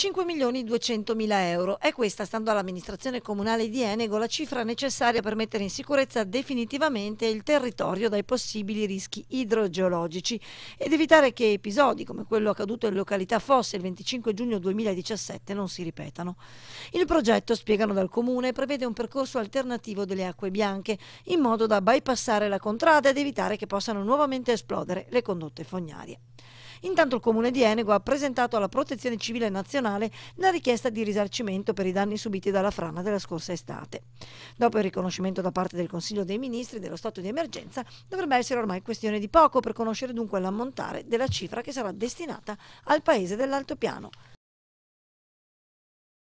5 milioni 200 mila euro. È questa, stando all'amministrazione comunale di Enego, la cifra necessaria per mettere in sicurezza definitivamente il territorio dai possibili rischi idrogeologici ed evitare che episodi come quello accaduto in località Fosse il 25 giugno 2017 non si ripetano. Il progetto, spiegano dal comune, prevede un percorso alternativo delle acque bianche in modo da bypassare la contrada ed evitare che possano nuovamente esplodere le condotte fognarie. Intanto il comune di Enego ha presentato alla Protezione Civile Nazionale la richiesta di risarcimento per i danni subiti dalla frana della scorsa estate. Dopo il riconoscimento da parte del Consiglio dei Ministri dello stato di emergenza, dovrebbe essere ormai questione di poco per conoscere dunque l'ammontare della cifra che sarà destinata al paese dell'Altopiano.